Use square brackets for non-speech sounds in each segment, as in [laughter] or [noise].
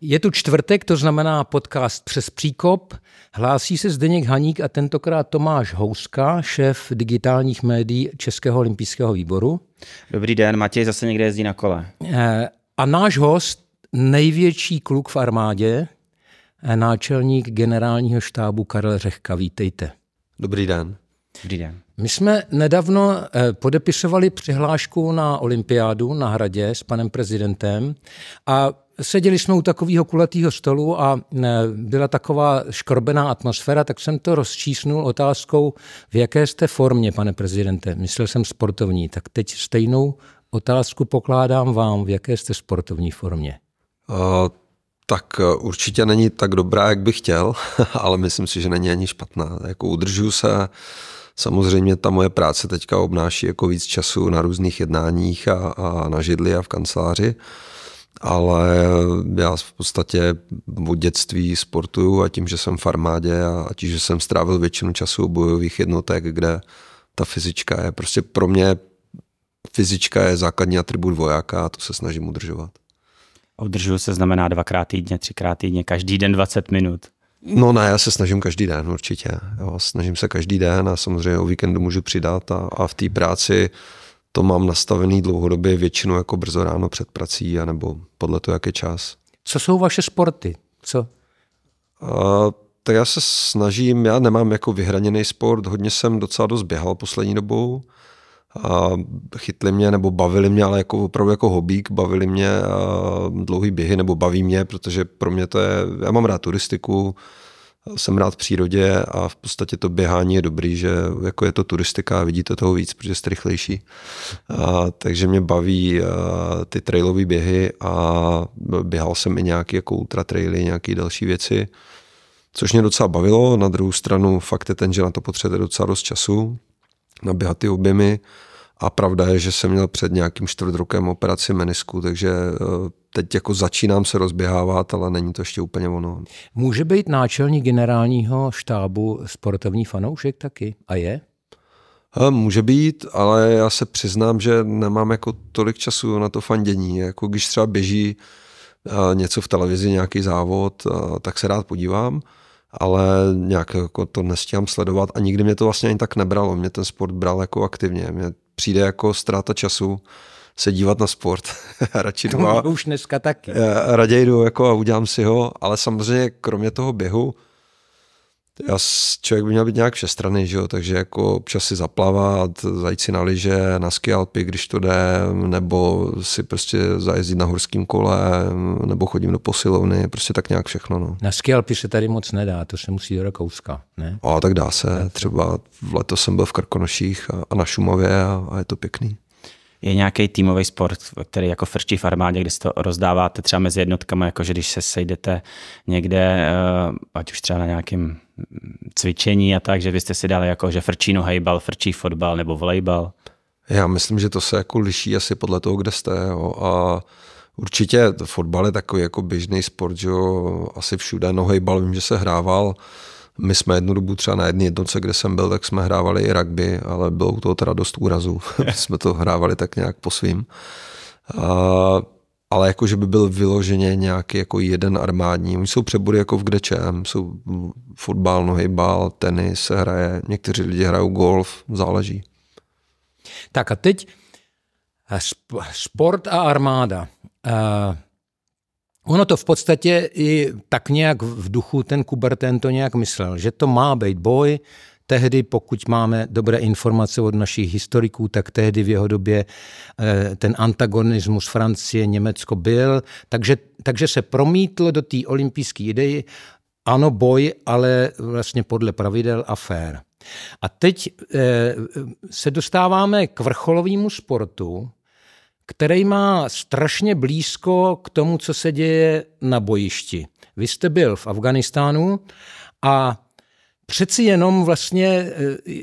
Je tu čtvrtek, to znamená podcast Přes příkop. Hlásí se Zdeněk Haník a tentokrát Tomáš Houska, šéf digitálních médií Českého olympijského výboru. Dobrý den, Matěj zase někde jezdí na kole. Eh, a náš host, největší kluk v armádě, eh, náčelník generálního štábu Karel Řehka. Vítejte. Dobrý den. Dobrý den. My jsme nedávno eh, podepisovali přihlášku na olympiádu na Hradě s panem prezidentem a Seděli jsme u takového kulatého stolu a e, byla taková škrobená atmosféra, tak jsem to rozčísnul otázkou, v jaké jste formě, pane prezidente. Myslel jsem sportovní, tak teď stejnou otázku pokládám vám, v jaké jste sportovní formě. Uh, tak e, určitě není tak dobrá, jak bych chtěl, [laughs] ale myslím si, že není ani špatná. Jako udržuju se, Samozřejmě ta moje práce teďka obnáší jako víc času na různých jednáních a, a na židli a v kanceláři, ale já v podstatě od dětství sportuju a tím, že jsem v armádě a tím, že jsem strávil většinu času u bojových jednotek, kde ta fyzička je prostě pro mě fyzička je základní atribut vojáka a to se snažím udržovat. Udržuju se znamená dvakrát týdně, třikrát týdně, každý den 20 minut. No ne, já se snažím každý den určitě. Jo, snažím se každý den a samozřejmě o víkendu můžu přidat a, a v té práci uh, to mám nastavený dlouhodobě většinou jako brzo ráno před prací, anebo podle toho, jak je čas. Co jsou vaše sporty? Co? A, tak já se snažím, já nemám jako vyhraněný sport, hodně jsem docela dost běhal poslední dobou. A chytli mě nebo bavili mě, ale jako opravdu jako hobík, bavili mě dlouhý běhy nebo baví mě, protože pro mě to je, já mám rád turistiku, jsem rád v přírodě a v podstatě to běhání je dobrý, že jako je to turistika a vidíte toho víc, protože jste rychlejší. A, takže mě baví a, ty trailové běhy a běhal jsem i nějaké jako ultra traily, nějaké další věci, což mě docela bavilo. Na druhou stranu fakt je ten, že na to potřebujete docela dost času, naběhat ty objemy a pravda je, že jsem měl před nějakým čtvrt rokem operaci menisku, takže eh, teď jako začínám se rozběhávat, ale není to ještě úplně ono. Může být náčelník generálního štábu sportovní fanoušek taky? A je? Eh, může být, ale já se přiznám, že nemám jako tolik času na to fandění. Jako když třeba běží eh, něco v televizi, nějaký závod, tak se rád podívám, ale nějak jako to nestíhám sledovat a nikdy mě to vlastně ani tak nebralo. Mě ten sport bral jako aktivně. Mě přijde jako ztráta času se dívat na sport. [laughs] Radši jdu a, už dneska taky. Eh, raději jdu jako a udělám si ho, ale samozřejmě kromě toho běhu, já, člověk by měl být nějak všestranný, že jo? takže jako občas si zaplavat, zajít si na liže, na skialpy, když to jde, nebo si prostě zajezdit na horském kole, nebo chodím do posilovny, prostě tak nějak všechno. No. Na skialpy se tady moc nedá, to se musí do Rakouska, ne? A tak dá se, třeba letos jsem byl v Krkonoších a, na šumově a, a je to pěkný je nějaký týmový sport, který jako frčí v armádě, kde se to rozdáváte třeba mezi jednotkami, jakože když se sejdete někde, eh, ať už třeba na nějakým cvičení a tak, že byste si dali jako, že frčí nohejbal, frčí fotbal nebo volejbal? Já myslím, že to se jako liší asi podle toho, kde jste. Jo. A určitě fotbal je takový jako běžný sport, že jo, asi všude. Nohejbal vím, že se hrával. My jsme jednu dobu třeba na jedné jednoce, kde jsem byl, tak jsme hrávali i rugby, ale bylo to teda dost úrazů. [laughs] jsme to hrávali tak nějak po svým. A ale jako, že by byl vyloženě nějaký jako jeden armádní. Oni jsou přebory jako v kdečem, jsou fotbal, nohybal, tenis se hraje, někteří lidi hrají golf, záleží. Tak a teď eh, sport a armáda. Uh... Ono to v podstatě i tak nějak v duchu ten Kuberten to nějak myslel, že to má být boj Tehdy, pokud máme dobré informace od našich historiků, tak tehdy v jeho době eh, ten antagonismus Francie, Německo byl, takže, takže se promítlo do té olympijské idei, ano, boj, ale vlastně podle pravidel a fér. A teď eh, se dostáváme k vrcholovému sportu, který má strašně blízko k tomu, co se děje na bojišti. Vy jste byl v Afganistánu a přeci jenom vlastně eh,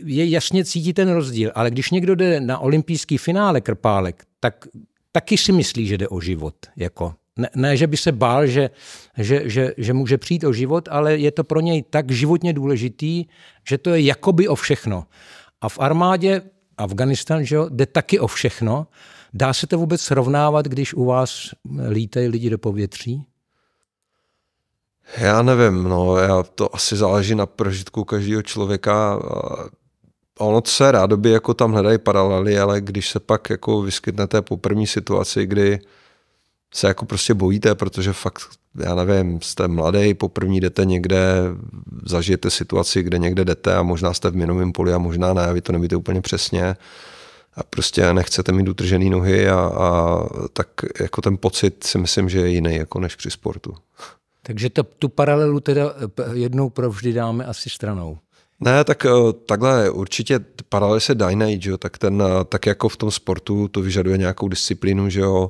je jasně cítí ten rozdíl, ale když někdo jde na olympijský finále krpálek, tak taky si myslí, že jde o život. Jako. Ne, ne, že by se bál, že, že, že, že může přijít o život, ale je to pro něj tak životně důležitý, že to je jakoby o všechno. A v armádě Afganistan, že jo, jde taky o všechno. Dá se to vůbec srovnávat, když u vás lítají lidi do povětří? Já nevím, no, já, to asi záleží na prožitku každého člověka. ono se rádoby jako tam hledají paralely, ale když se pak jako vyskytnete po první situaci, kdy se jako prostě bojíte, protože fakt, já nevím, jste mladý, první jdete někde, zažijete situaci, kde někde jdete a možná jste v minovém poli a možná ne, vy to nevíte úplně přesně a prostě nechcete mít utržený nohy a, a tak jako ten pocit si myslím, že je jiný jako než při sportu. Takže to, tu paralelu teda eh, jednou provždy dáme asi stranou. Ne, tak eh, takhle určitě paralely se dají najít, že jo? Tak, ten, eh, tak jako v tom sportu to vyžaduje nějakou disciplínu, že jo?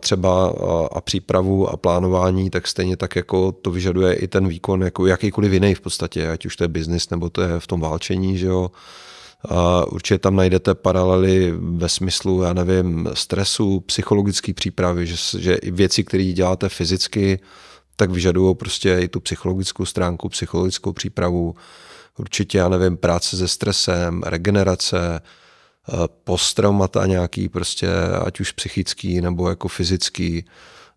třeba a přípravu a plánování, tak stejně tak jako to vyžaduje i ten výkon jako jakýkoliv jiný v podstatě, ať už to je biznis nebo to je v tom válčení, že jo. A určitě tam najdete paralely ve smyslu, já nevím, stresu, psychologické přípravy, že, že i věci, které děláte fyzicky, tak vyžadují prostě i tu psychologickou stránku, psychologickou přípravu, určitě, já nevím, práce se stresem, regenerace, eh, posttraumata nějaký prostě, ať už psychický nebo jako fyzický,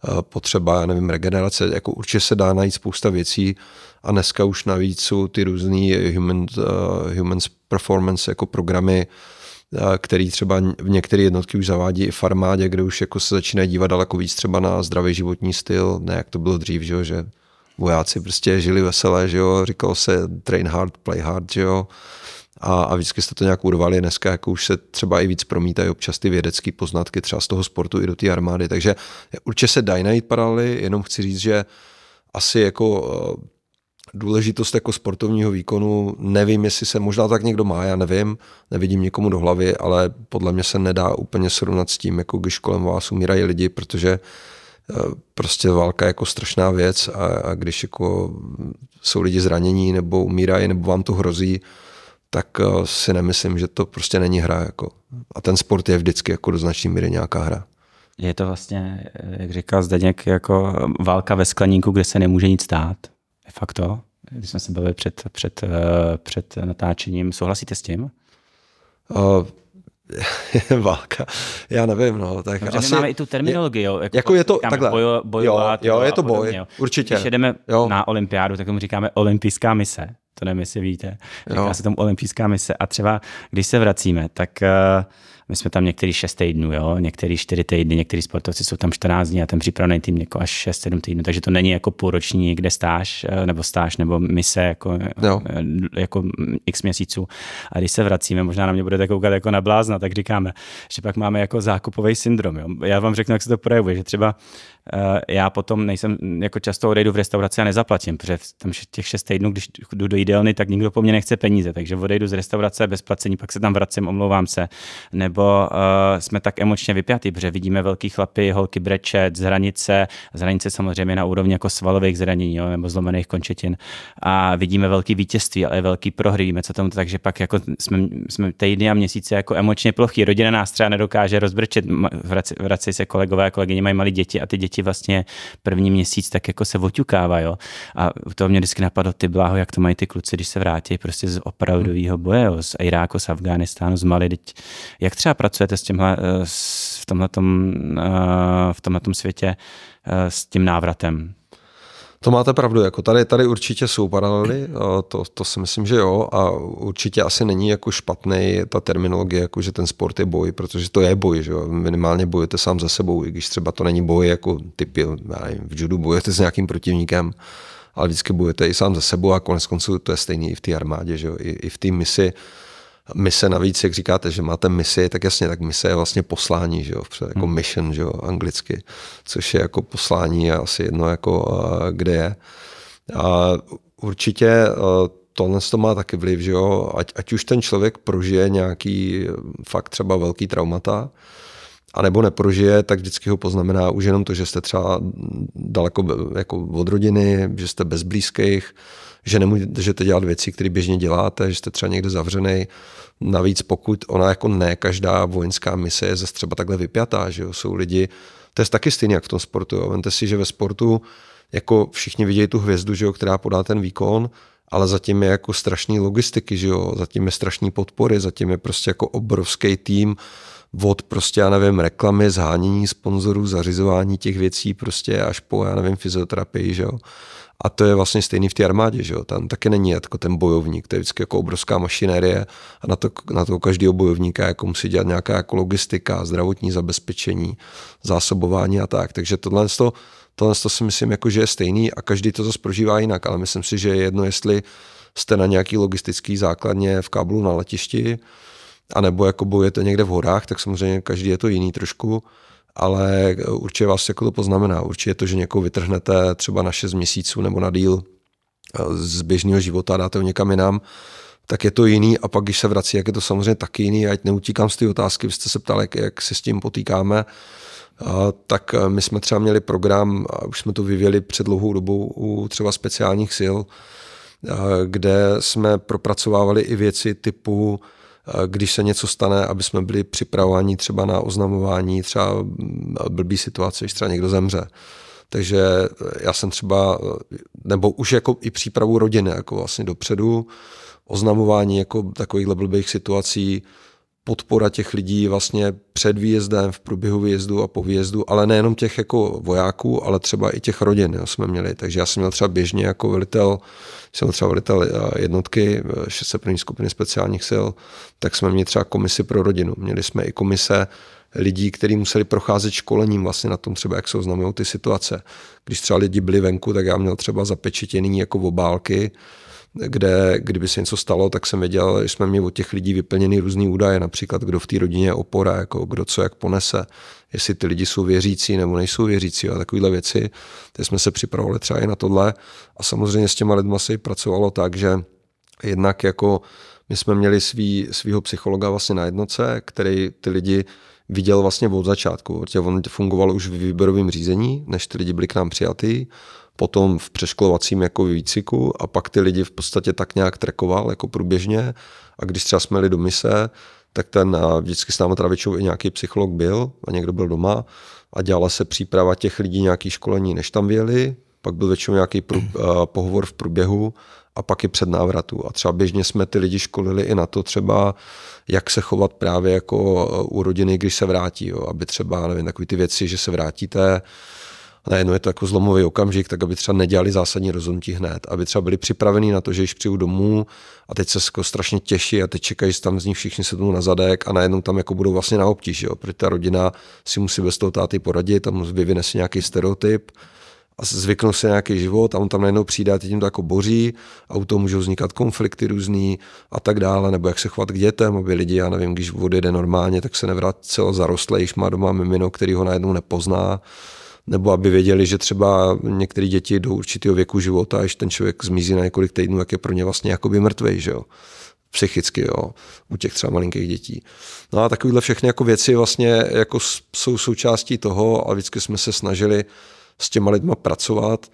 eh, potřeba, já nevím, regenerace, jako určitě se dá najít spousta věcí a dneska už navíc jsou ty různý human, uh, human performance jako programy, který třeba v některé jednotky už zavádí i farmádě, kde už jako se začíná dívat daleko víc třeba na zdravý životní styl, ne jak to bylo dřív, že, jo, že vojáci prostě žili veselé, že jo, říkalo se train hard, play hard, že jo, a, a vždycky jste to nějak urvali. Dneska jako už se třeba i víc promítají občas ty vědecké poznatky třeba z toho sportu i do té armády, takže určitě se dají najít paralely, jenom chci říct, že asi jako důležitost jako sportovního výkonu, nevím, jestli se možná tak někdo má, já nevím, nevidím nikomu do hlavy, ale podle mě se nedá úplně srovnat s tím, jako když kolem vás umírají lidi, protože eh, prostě válka je jako strašná věc a, a když jako jsou lidi zranění nebo umírají nebo vám to hrozí, tak eh, si nemyslím, že to prostě není hra. Jako. A ten sport je vždycky jako do značné míry nějaká hra. Je to vlastně, eh, jak říkal Zdeněk, jako válka ve skleníku, kde se nemůže nic stát. De facto, když jsme se bavili před, před, eh, před natáčením, souhlasíte s tím? O, [laughs] válka, já nevím, no. Tak no asi, máme i tu terminologii, jo. Jako, jako je to takhle. Bojo, bojovat, jo, jo, je to boj, podobně, jo. určitě. Když jedeme jo. na olympiádu, tak tomu říkáme olympijská mise. To nevím, jestli víte. Říká jo. se tomu olympijská mise. A třeba, když se vracíme, tak uh, my jsme tam některý 6 týdnů, jo, některý 4 týdny, některý sportovci jsou tam 14 dní a ten přípravný tým jako až 6-7 týdnů, takže to není jako půlroční někde stáž, eh, nebo stáž, nebo mise jako, jo. Eh, jako x měsíců. A když se vracíme, možná na mě budete koukat jako na blázna, tak říkáme, že pak máme jako zákupový syndrom. Jo. Já vám řeknu, jak se to projevuje, že třeba eh, já potom nejsem, jako často odejdu v restauraci a nezaplatím, protože tam těch 6 týdnů, když jdu do jídelny, tak nikdo po mně nechce peníze, takže odejdu z restaurace bez placení, pak se tam vracím, omlouvám se, nebo nebo uh, eh, jsme tak emočně vypjatí, protože vidíme velký chlapy, holky brečet, zranice, zranice samozřejmě na úrovni jako svalových zranění jo, nebo zlomených končetin. A vidíme velký vítězství, ale velký prohry, víme co tomu, takže pak jako jsme, jsme týdny a měsíce jako emočně plochý. Rodina nás třeba nedokáže rozbrčet, vrací, se kolegové a kolegyně, mají malé děti a ty děti vlastně první měsíc tak jako se oťukává, A to mě vždycky napadlo, ty bláho, jak to mají ty kluci, když se vrátí prostě z opravdového boje, jo, z Iráku, z Afghánistánu, z Mali, teď, jak třeba třeba pracujete s tímhle, eh, s, v tomhletom, eh, v tomhletom světě eh, s tím návratem? To máte pravdu, jako tady, tady určitě jsou paralely, to, to si myslím, že jo, a určitě asi není jako špatný ta terminologie, jako že ten sport je boj, protože to je boj, že jo, minimálně bojujete sám za sebou, i když třeba to není boj jako typy, já nevím, v judu bojujete s nějakým protivníkem, ale vždycky bojujete i sám za sebou a konec konců to je stejný i v té armádě, že jo, i, i v té misi, uh, Mise navíc, jak říkáte, že máte misi, tak jasně, tak mise je vlastně poslání, že jo, jako hmm. mission, že jo, anglicky, což je jako poslání a asi jedno, jako kde je. A určitě tohle to má taky vliv, že jo, ať, ať už ten člověk prožije nějaký eh, fakt třeba velký traumata, a nebo neprožije, tak vždycky ho poznamená už jenom to, že jste třeba daleko jako od rodiny, že jste bez blízkých, že nemůžete dělat věci, které běžně děláte, že jste třeba někde zavřený. Navíc pokud ona jako ne každá vojenská mise je zase třeba takhle vypjatá, že jo? jsou lidi, to je taky stejně jak v tom sportu. Jo? Vemte si, že ve sportu jako všichni vidějí tu hvězdu, že jo, která podá ten výkon, ale zatím je jako strašný logistiky, že jo, zatím je strašný podpory, zatím je prostě jako obrovský tým od prostě, já nevím, reklamy, zhánění sponzorů, zařizování těch věcí prostě až po, já nevím, fyzioterapii, že jo. A to je vlastně stejný v té armádě, že jo? Tam taky není jako ten bojovník, to je vždycky jako obrovská mašinérie a na to, na to každého bojovníka jako musí dělat nějaká jako logistika, zdravotní zabezpečení, zásobování a tak. Takže tohle to, tohle to si myslím, jako, že je stejný a každý to zase prožívá jinak, ale myslím si, že je jedno, jestli jste na nějaký logistický základně v Kábulu na letišti, anebo jako bojujete někde v horách, tak samozřejmě každý je to jiný trošku ale určitě vás jako to poznamená. Určitě to, že někoho vytrhnete třeba na 6 měsíců nebo na díl eh, z běžného života a dáte ho někam jinam, tak je to jiný a pak, když se vrací, jak je to samozřejmě taky jiný, ať neutíkám z té otázky, vy jste se ptali, jak, jak se s tím potýkáme, a, eh, tak eh, my jsme třeba měli program, a už jsme to vyvěli před dlouhou dobou u třeba speciálních sil, a, kde jsme propracovávali i věci typu Eh, když se něco stane, aby jsme byli připravováni třeba na oznamování třeba mm, blbý situace, když třeba někdo zemře. Takže eh, já jsem třeba, eh, nebo už jako i přípravu rodiny, jako vlastně dopředu, oznamování jako takových blbých situací, podpora těch lidí vlastně před výjezdem, v průběhu výjezdu a po výjezdu, ale nejenom těch jako vojáků, ale třeba i těch rodin jo, jsme měli. Takže já jsem měl třeba běžně jako velitel, jsem třeba velitel eh, jednotky 601. Eh, skupiny speciálních sil, tak jsme měli třeba komisi pro rodinu. Měli jsme i komise lidí, kteří museli procházet školením vlastně na tom třeba, jak se oznamují ty situace. Když třeba lidi byli venku, tak já měl třeba zapečetěný jako obálky, kde kdyby se něco stalo, tak jsem věděl, že jsme měli od těch lidí vyplněný různý údaje, například kdo v té rodině je opora, jako kdo co jak ponese, jestli ty lidi jsou věřící nebo nejsou věřící a takovéhle věci. Ty jsme se připravovali třeba i na tohle a samozřejmě s těma lidma se i pracovalo tak, že jednak jako my jsme měli svý, svýho psychologa vlastně na jednoce, který ty lidi viděl vlastně od začátku, protože on fungoval už v výběrovém řízení, než ty lidi byli k nám přijatý potom v přeškolovacím jako výciku a pak ty lidi v podstatě tak nějak trekoval jako průběžně a když třeba jsme jeli do mise, tak ten vždycky s námi travičou i nějaký psycholog byl a někdo byl doma a dělala se příprava těch lidí nějaký školení, než tam vyjeli, pak byl většinou nějaký prů, uh, [clears throat] pohovor v průběhu a pak i před návratu. A třeba běžně jsme ty lidi školili i na to třeba, jak se chovat právě jako u rodiny, když se vrátí, jo. aby třeba, nevím, takový ty věci, že se vrátíte, a najednou je to jako zlomový okamžik, tak aby třeba nedělali zásadní rozhodnutí hned, aby třeba byli připraveni na to, že již přijdu domů a teď se jako strašně těší a teď čekají, že tam z nich všichni sednou na zadek a najednou tam jako budou vlastně na obtíž, jo? protože ta rodina si musí bez toho táty poradit, tam vyvine si nějaký stereotyp a zvyknou se nějaký život a on tam najednou přijde a teď jim to jako boří a u toho můžou vznikat konflikty různý a tak dále, nebo jak se chovat k dětem, aby lidi, já nevím, když jde normálně, tak se nevrát celo zarostlý, když má doma mimino, který ho najednou nepozná nebo aby věděli, že třeba některé děti do určitého věku života, až ten člověk zmizí na několik týdnů, jak je pro ně vlastně jakoby mrtvej, že jo psychicky, jo, u těch třeba malinkých dětí. No a takovéhle všechny jako věci vlastně jako jsou součástí toho a vždycky jsme se snažili s těma lidma pracovat.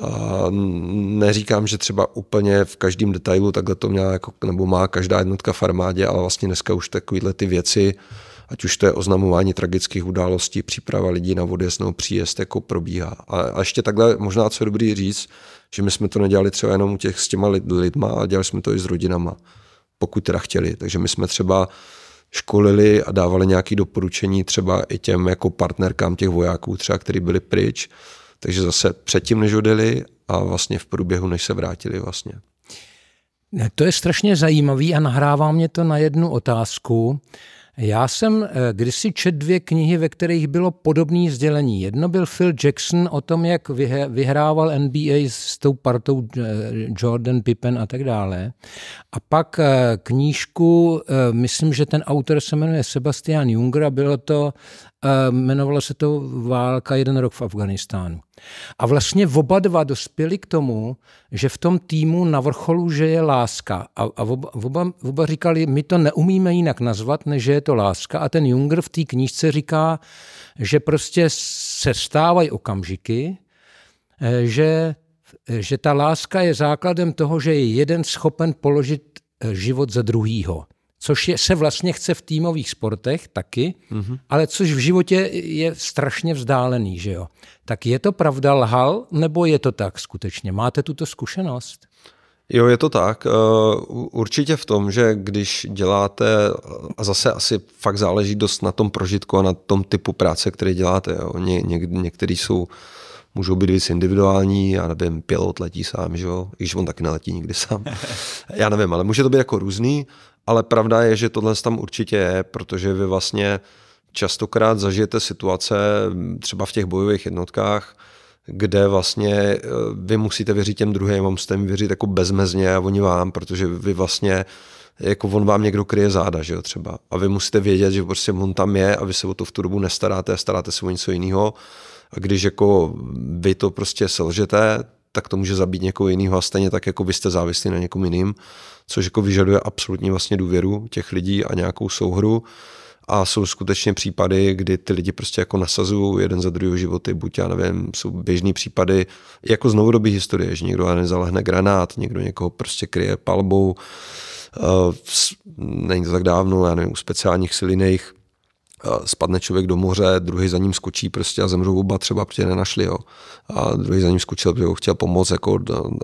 A neříkám, že třeba úplně v každém detailu takhle to měla, jako, nebo má každá jednotka v armádě, ale vlastně dneska už takovéhle ty věci hmm ať už to je oznamování tragických událostí, příprava lidí na odjezd nebo příjezd, jako probíhá. A, a ještě takhle možná co je dobrý říct, že my jsme to nedělali třeba jenom u těch s těma lid, lidma, ale dělali jsme to i s rodinama, pokud teda chtěli. Takže my jsme třeba školili a dávali nějaké doporučení třeba i těm jako partnerkám těch vojáků, třeba, který byli pryč, takže zase předtím, než odjeli a vlastně v průběhu, než se vrátili vlastně. To je strašně zajímavý a nahrává mě to na jednu otázku. Já jsem eh, kdysi četl dvě knihy, ve kterých bylo podobné sdělení. Jedno byl Phil Jackson o tom, jak vyhrával NBA s tou partou eh, Jordan, Pippen a tak dále. A pak eh, knížku, myslím, že ten autor se jmenuje Sebastian Junger a bylo to, jmenovalo se to Válka jeden rok v Afganistánu. A vlastně oba dva dospěli k tomu, že v tom týmu na vrcholu, že je láska. A, a oba, oba, oba říkali, my to neumíme jinak nazvat, než že je to láska. A ten Junger v té knížce říká, že prostě se stávají okamžiky, eh, že, že ta láska je základem toho, že je jeden schopen položit eh, život za druhýho což je, se vlastně chce v týmových sportech taky, mm-hmm. ale což v životě je strašně vzdálený, že jo. Tak je to pravda, lhal, nebo je to tak skutečně? Máte tuto zkušenost? Jo, je to tak. Eh, určitě v tom, že když děláte, a zase asi fakt záleží dost na tom prožitku a na tom typu práce, který děláte. Jo. Ně, ně, některý jsou, můžou být víc individuální, já nevím, pilot letí sám, že jo? i když on taky neletí nikdy sám. [laughs] Já nevím, ale může to být jako různý. Ale pravda je, že tohle tam určitě je, protože vy vlastně častokrát zažijete situace třeba v těch bojových jednotkách, kde vlastně e, vy musíte věřit těm druhým, a musíte jim věřit jako bezmezně a oni vám, protože vy vlastně jako on vám někdo kryje záda, že jo, třeba. A vy musíte vědět, že prostě on tam je a vy se o to v tu dobu nestaráte a staráte se o něco jiného. A když jako vy to prostě selžete, tak to může zabít někoho jiného a stejně tak, jako vy jste závislí na někom jiným, což jako vyžaduje absolutní vlastně důvěru těch lidí a nějakou souhru. A jsou skutečně případy, kdy ty lidi prostě jako nasazují jeden za druhý životy, buď já nevím, jsou běžný případy, jako z novodobí historie, že někdo nezalehne granát, někdo někoho prostě kryje palbou, uh, není to tak dávno, já nevím, u speciálních silinejch, spadne člověk do moře, druhý za ním skočí prostě a zemřou oba třeba, protože nenašli ho. A druhý za ním skočil, protože ho chtěl pomoct, jako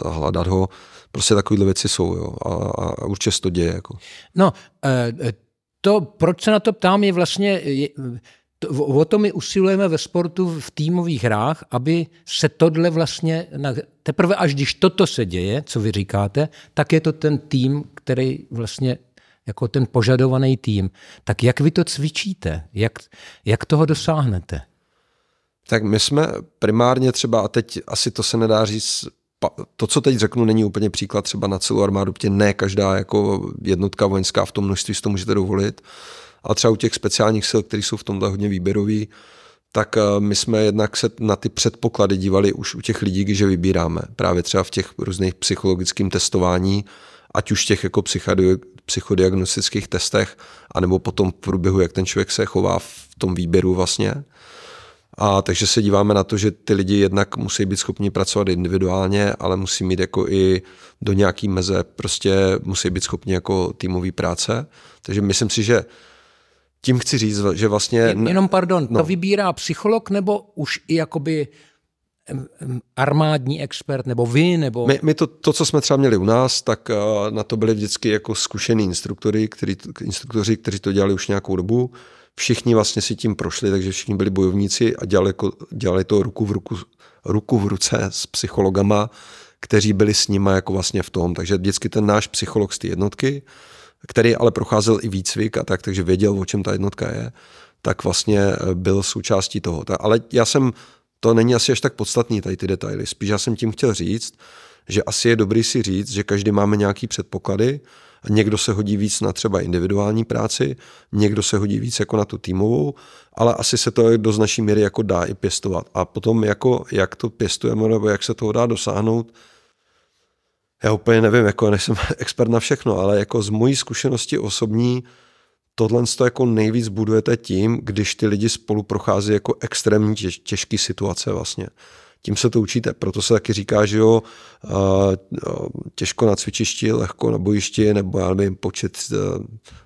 hledat ho. Prostě takovéhle věci jsou, jo. A, a určitě se to děje, jako. No, eh, eh, to, proč se na to ptám, je vlastně, je, to, o to my usilujeme ve sportu v týmových hrách, aby se tohle vlastně, na, teprve až když toto se děje, co vy říkáte, tak je to ten tým, který vlastně jako ten požadovaný tým. Tak jak vy to cvičíte? Jak, jak toho dosáhnete? Tak my jsme primárně třeba, a teď asi to se nedá říct, to, co teď řeknu, není úplně příklad třeba na celou armádu, protože ne každá jako jednotka vojenská v tom množství si to můžete dovolit, a třeba u těch speciálních sil, které jsou v tomhle hodně výběrový, tak eh, my jsme jednak se na ty předpoklady dívali už u těch lidí, když je vybíráme. Právě třeba v těch různých psychologickým testování, ať už těch jako psychodiagnostických testech, anebo potom v průběhu, jak ten člověk se chová v tom výběru vlastně. A takže se díváme na to, že ty lidi jednak musí být schopni pracovat individuálně, ale musí mít jako i do nějaký meze, prostě musí být schopni jako týmový práce. Takže myslím si, že tím chci říct, že vlastně... jenom pardon, no. to vybírá psycholog nebo už i jakoby armádní expert, nebo vy, nebo... My, my to, to, co jsme třeba měli u nás, tak eh, na to byli vždycky jako zkušený instruktory, který, instruktoři, kteří to dělali už nějakou dobu. Všichni vlastně si tím prošli, takže všichni byli bojovníci a dělali, jako, dělali to ruku v, ruku, ruku v ruce s psychologama, kteří byli s nima jako vlastně v tom. Takže vždycky ten náš psycholog z té jednotky, který ale procházel i výcvik a tak, takže věděl, o čem ta jednotka je, tak vlastně eh, byl součástí toho. Ale já jsem to není asi až tak podstatný tady ty detaily. Spíš já jsem tím chtěl říct, že asi je dobrý si říct, že každý máme nějaký předpoklady a někdo se hodí víc na třeba individuální práci, někdo se hodí víc jako na tu týmovou, ale asi se to do značné míry jako dá i pěstovat. A potom jako, jak to pěstujeme nebo jak se toho dá dosáhnout, já úplně nevím, jako nejsem [laughs] expert na všechno, ale jako z mojí zkušenosti osobní, tohle to jako nejvíc budujete tím, když ty lidi spolu prochází jako extrémní těž, situace vlastně. Tím se to učíte, proto se taky říká, že jo, eh, eh, těžko na cvičišti, lehko na bojišti, nebo já nevím, počet, eh,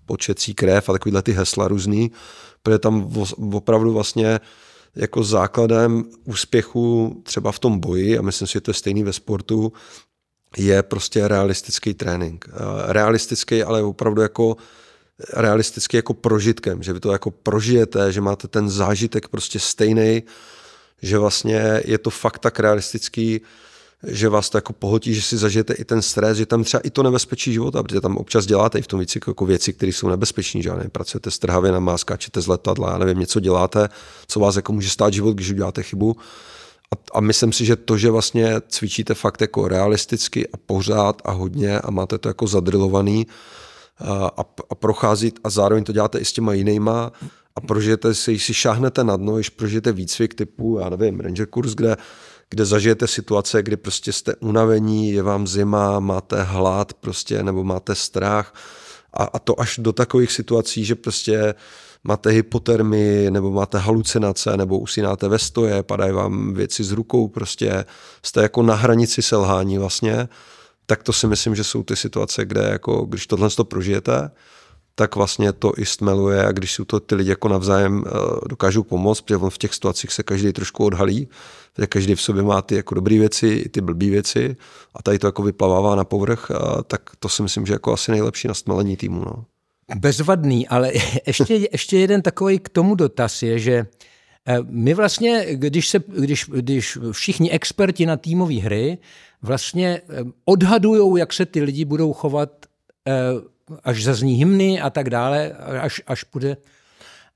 počecí krev a takovýhle ty hesla různý, protože tam opravdu vlastně jako základem úspěchu třeba v tom boji, a myslím si, že to je stejný ve sportu, je prostě realistický trénink. Realistický, ale opravdu jako realisticky jako prožitkem, že vy to jako prožijete, že máte ten zážitek prostě stejný, že vlastně je to fakt tak realistický, že vás to jako pohotí, že si zažijete i ten stres, že tam třeba i to nebezpečí života, protože tam občas děláte i v tom věci jako věci, které jsou nebezpečné, že ne? pracujete s trhavinama, skáčete z letadla, já nevím, něco děláte, co vás jako může stát život, když uděláte chybu. A, a myslím si, že to, že vlastně cvičíte fakt jako realisticky a pořád a hodně a máte to jako zadrilovaný, a, a procházit a zároveň to děláte i s těma jinýma a prožijete si, si šáhnete na dno, když prožijete výcvik typu, já nevím, ranger kurz, kde, kde zažijete situace, kdy prostě jste unavení, je vám zima, máte hlad prostě, nebo máte strach a, a to až do takových situací, že prostě máte hypotermii, nebo máte halucinace, nebo usínáte ve stoje, padají vám věci z rukou, prostě jste jako na hranici selhání vlastně tak to si myslím, že jsou ty situace, kde jako, když tohle to prožijete, tak vlastně to i stmeluje a když jsou to ty lidi jako navzájem eh, dokážou pomoct, protože on v těch situacích se každý trošku odhalí, že každý v sobě má ty jako dobré věci, i ty blbý věci a tady to jako vyplavává na povrch, a eh, tak to si myslím, že jako asi nejlepší na stmelení týmu. No. Bezvadný, ale [laughs] ještě, ještě jeden takový k tomu dotaz je, že Eh, my vlastně, když, se, když, když všichni experti na týmové hry vlastně eh, odhadují, jak se ty lidi budou chovat, eh, až zazní hymny a tak dále, až, až půjde.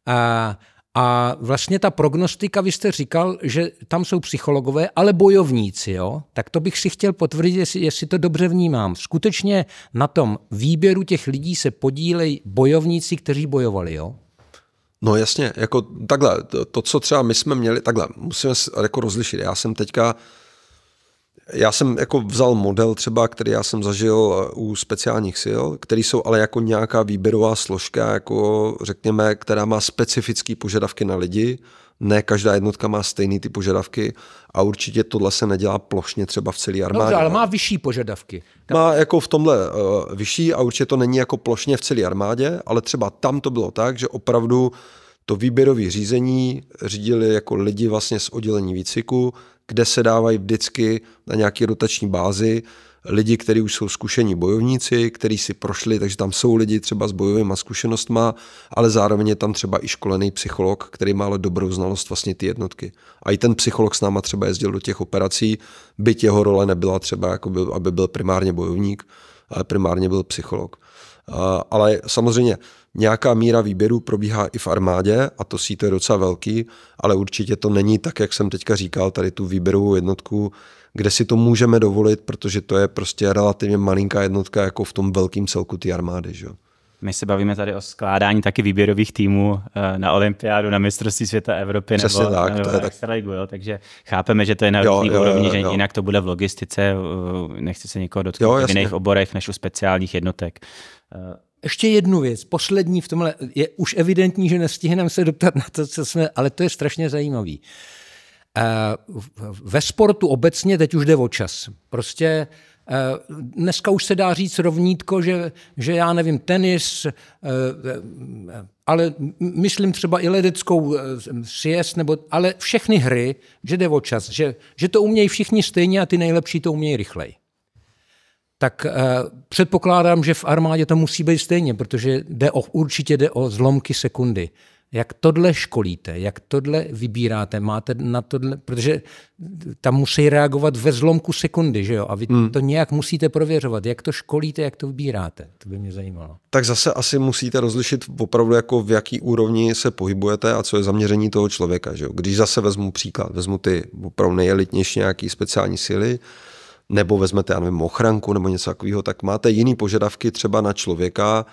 A, a vlastně ta prognostika, vy jste říkal, že tam jsou psychologové, ale bojovníci, jo? Tak to bych si chtěl potvrdit, jestli, jestli to dobře vnímám. Skutečně na tom výběru těch lidí se podílejí bojovníci, kteří bojovali, jo? No jasně, jako takhle, to, to, co třeba my jsme měli, takhle, musíme jako rozlišit. Já jsem teďka, já jsem jako vzal model třeba, který já jsem zažil eh, u speciálních sil, který jsou ale jako nějaká výběrová složka, jako řekněme, která má specifické požadavky na lidi ne každá jednotka má stejný ty požadavky a určitě tohle se nedělá plošně třeba v celé armádě. Dobře, ale má vyšší požadavky. Tam... Má jako v tomhle uh, vyšší a určitě to není jako plošně v celé armádě, ale třeba tam to bylo tak, že opravdu to výběrové řízení řídili jako lidi vlastně z oddělení výciku, kde se dávají vždycky na nějaký rotační bázi lidi, kteří už jsou zkušení bojovníci, kteří si prošli, takže tam jsou lidi třeba s bojovými zkušenostmi, ale zároveň je tam třeba i školený psycholog, který má ale dobrou znalost vlastně ty jednotky. A i ten psycholog s náma třeba jezdil do těch operací, byť jeho role nebyla třeba, jako by, aby byl primárně bojovník, ale primárně byl psycholog. Ale samozřejmě nějaká míra výběru probíhá i v armádě a to síto je docela velký, ale určitě to není tak, jak jsem teďka říkal, tady tu výběrovou jednotku kde si to můžeme dovolit, protože to je prostě relativně malinká jednotka jako v tom velkém celku té armády. Že? My se bavíme tady o skládání taky výběrových týmů eh, na olympiádu, na mistrovství světa Evropy Přesně nebo, tak, nebo to je extraligu, jo? takže chápeme, že to je na různý úrovni, jo, jo, že jo. jinak to bude v logistice, eh, nechci se nikoho dotknout jo, v jiných oborech než u speciálních jednotek. Eh, Ještě jednu věc, poslední v tomhle, je už evidentní, že nestihneme se doptat na to, co jsme, ale to je strašně zajímavé. Eh, ve sportu obecně teď už jde o čas. Prostě eh, Dneska už se dá říct rovnítko, že, že já nevím, tenis, eh, ale myslím třeba i ledeckou siest, nebo, ale všechny hry, že jde o čas, že, že to umějí všichni stejně a ty nejlepší to umějí rychleji. Tak předpokládám, že v armádě to musí být stejně, protože jde o, určitě jde o zlomky sekundy. Jak tohle školíte, jak tohle vybíráte, máte na tohle, protože tam musí reagovat ve zlomku sekundy, že jo? A vy hmm. to nějak musíte prověřovat, jak to školíte, jak to vybíráte, to by mě zajímalo. Tak zase asi musíte rozlišit opravdu, jako v jaký úrovni se pohybujete a co je zaměření toho člověka, že jo? Když zase vezmu příklad, vezmu ty opravdu nejelitnější nějaký speciální síly, nebo vezmete, já nevím, ochranku nebo něco takového, tak máte jiný požadavky třeba na člověka,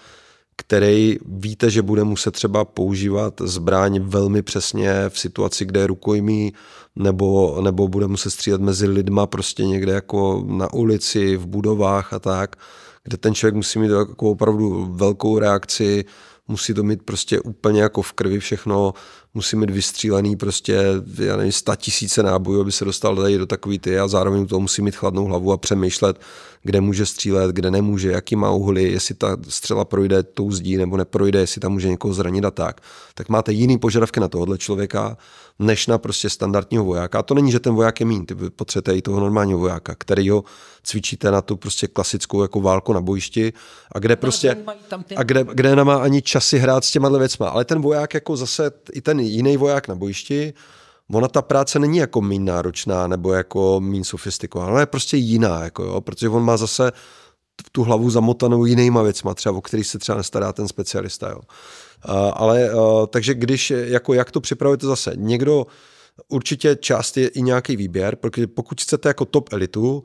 který víte, že bude muset třeba používat zbraň velmi přesně v situaci, kde je rukojmí, nebo, nebo bude muset střílet mezi lidma prostě někde jako na ulici, v budovách a tak, kde ten člověk musí mít jako opravdu velkou reakci, musí to mít prostě úplně jako v krvi všechno, musí mít vystřílený prostě, já nevím, sta tisíce nábojů, aby se dostal tady do takový ty a zároveň to musí mít chladnou hlavu a přemýšlet, kde může střílet, kde nemůže, jaký má uhly, jestli ta střela projde tou zdí nebo neprojde, jestli tam může někoho zranit a tak. Tak máte jiný požadavky na tohohle člověka, než na prostě standardního vojáka. A to není, že ten voják je mín, ty potřebujete i toho normálního vojáka, který ho cvičíte na tu prostě klasickou jako válku na bojišti a kde no, prostě, a kde, kde nemá ani časy hrát s těma věcma. Ale ten voják jako zase, i ten jiný voják na bojišti, ona ta práce není jako mín náročná nebo jako mín sofistikovaná, ona je prostě jiná, jako jo, protože on má zase tu hlavu zamotanou jinýma věcma, třeba o který se třeba nestará ten specialista. Jo. ale takže když, jako jak to připravujete zase, někdo, určitě část je i nějaký výběr, protože pokud chcete jako top elitu,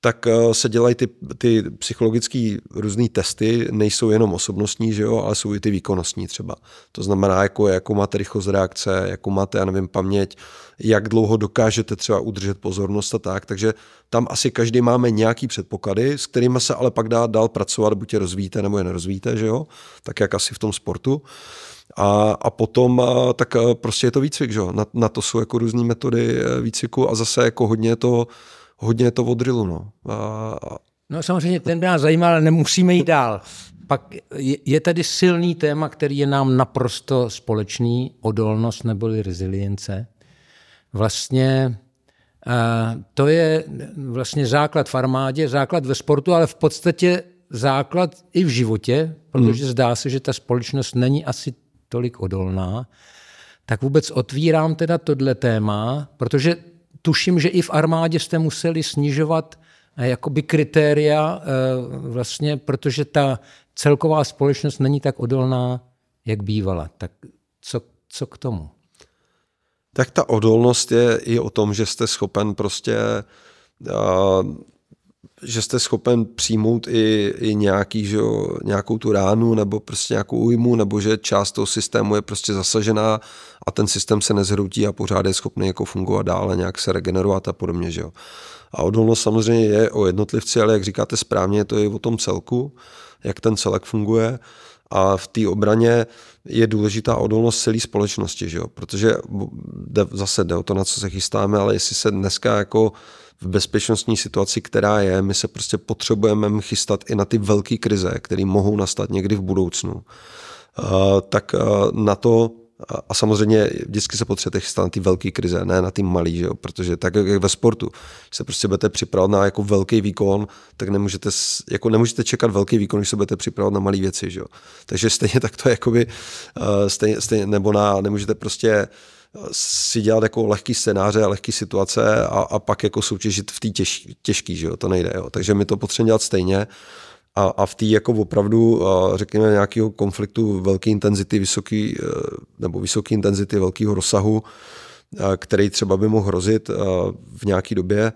tak eh, se dělají ty, ty psychologické různé testy, nejsou jenom osobnostní, že jo, ale jsou i ty výkonnostní třeba. To znamená, jako, jako máte rychlost reakce, jako máte, já nevím, paměť, jak dlouho dokážete třeba udržet pozornost a tak. Takže tam asi každý máme nějaký předpoklady, s kterými se ale pak dá dál pracovat, buď je rozvíjíte, nebo je nerozvíjíte, že jo, tak jak asi v tom sportu. A, a potom a, eh, tak eh, prostě je to výcvik, že jo? Na, na to jsou jako různé metody výcviku a zase jako hodně to hodně to od no. A... No samozřejmě ten by nás zajímal, ale nemusíme jít dál. Pak je, je tady silný téma, který je nám naprosto společný, odolnost neboli rezilience. Vlastně eh, to je vlastně základ v armádě, základ ve sportu, ale v podstatě základ i v životě, protože hmm. zdá se, že ta společnost není asi tolik odolná. Tak vůbec otvírám teda tohle téma, protože tuším, že i v armádě jste museli snižovat eh, jakoby kritéria, eh, vlastně, protože ta celková společnost není tak odolná, jak bývala. Tak co, co k tomu? Tak ta odolnost je i o tom, že jste schopen prostě uh, že jste schopen přijmout i, i nějaký, že nějakou tu ránu nebo prostě nějakou újmu, nebo že část toho systému je prostě zasažená a ten systém se nezhroutí a pořád je schopný jako fungovat dále, nějak se regenerovat a podobně. Že jo. A odolnost samozřejmě je o jednotlivci, ale jak říkáte správně, to je o tom celku, jak ten celek funguje. A v té obraně je důležitá odolnost celé společnosti, že jo? protože jde, zase jde o to, na co se chystáme, ale jestli se dneska jako v bezpečnostní situaci, která je, my se prostě potřebujeme chystat i na ty velké krize, které mohou nastat někdy v budoucnu. Eh, tak eh, na to a samozřejmě vždycky se potřebujete chystat na ty velké krize, ne na ty malý, že jo? protože tak jak ve sportu, když se prostě budete připravovat na jako velký výkon, tak nemůžete, jako nemůžete čekat velký výkon, když se budete připravovat na malé věci. Že jo? Takže stejně tak to jakoby, stejně, eh, stejně, nebo na, nemůžete prostě uh, si dělat jako lehký scénáře a lehký situace a, a pak jako soutěžit v té těž, těžký, že jo, to nejde, jo. Takže my to potřebujeme dělat stejně a, a v té jako opravdu, eh, řekněme, nějakého konfliktu velké intenzity, vysoký, eh, nebo vysoké intenzity, velkého rozsahu, eh, který třeba by mohl hrozit v nějaké době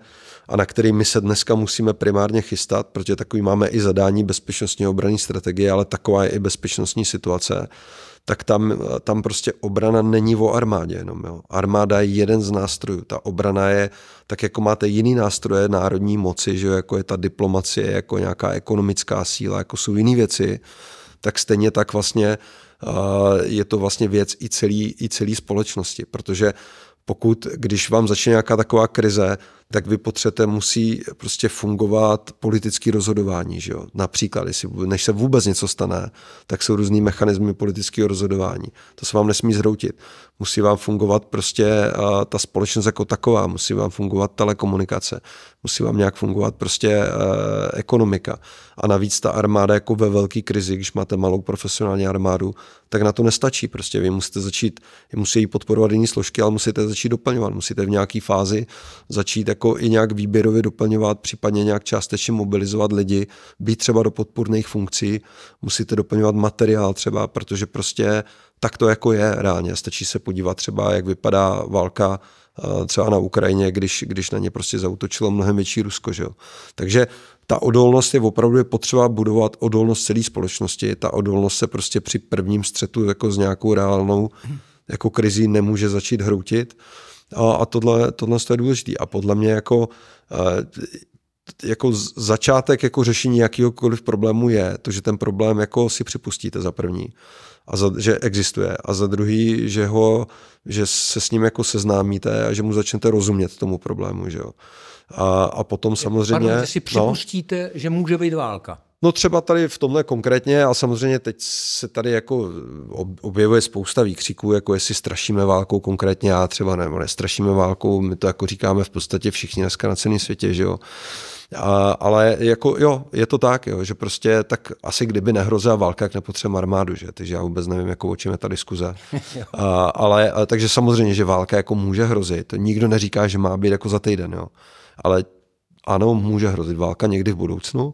a na který my se dneska musíme primárně chystat, protože takový máme i zadání bezpečnostní obrany strategie, ale taková je i bezpečnostní situace tak tam, tam prostě obrana není o armádě jenom. Jo. Armáda je jeden z nástrojů. Ta obrana je, tak jako máte jiný nástroje národní moci, že jo, jako je ta diplomacie, jako nějaká ekonomická síla, jako jsou jiné věci, tak stejně tak vlastně je to vlastně věc i celý, i celý společnosti, protože pokud, když vám začne nějaká taková krize, tak vy potřebujete, musí prostě fungovat politické rozhodování. Že jo? Například, jestli, než se vůbec něco stane, tak jsou různý mechanismy politického rozhodování. To se vám nesmí zhroutit. Musí vám fungovat prostě uh, ta společnost jako taková, musí vám fungovat telekomunikace, musí vám nějak fungovat prostě uh, ekonomika. A navíc ta armáda jako ve velké krizi, když máte malou profesionální armádu, tak na to nestačí. Prostě vy musíte začít, musí podporovat jiné složky, ale musíte začít doplňovat. Musíte v nějaké fázi začít jako i nějak výběrově doplňovat, případně nějak částečně mobilizovat lidi, být třeba do podpůrných funkcí, musíte doplňovat materiál třeba, protože prostě tak to jako je reálně. Stačí se podívat třeba, jak vypadá válka eh, třeba na Ukrajině, když, když na ně prostě zautočilo mnohem větší Rusko. Že jo? Takže ta odolnost je opravdu je potřeba budovat odolnost celé společnosti. Ta odolnost se prostě při prvním střetu jako s nějakou reálnou jako krizí nemůže začít hroutit. Uh, a, a tohle, tohle je důležité. A podle mě jako eh, jako začátek jako řešení jakýhokoliv problému je to, že ten problém jako si připustíte za první, a za, že existuje a za druhý, že, ho, že se s ním jako seznámíte a že mu začnete rozumět tomu problému. Že jo. A, a potom samozřejmě... Pardon, že si no? připustíte, no, že může být válka. No třeba tady v tomhle konkrétně a samozřejmě teď se tady jako eh, objevuje spousta výkřiků, jako jestli strašíme válkou konkrétně já třeba nebo nestrašíme válkou, my to jako říkáme v podstatě všichni dneska na celém světě, že jo. A, ale jako jo, je to tak, jo, že prostě tak asi kdyby nehrozila válka, jak nepotřebujeme armádu, že? takže já vůbec nevím, jako o čem je ta diskuze. [laughs] a, ale a, takže samozřejmě, že válka jako může hrozit, nikdo neříká, že má být jako za týden, jo. ale ano, může hrozit válka někdy v budoucnu,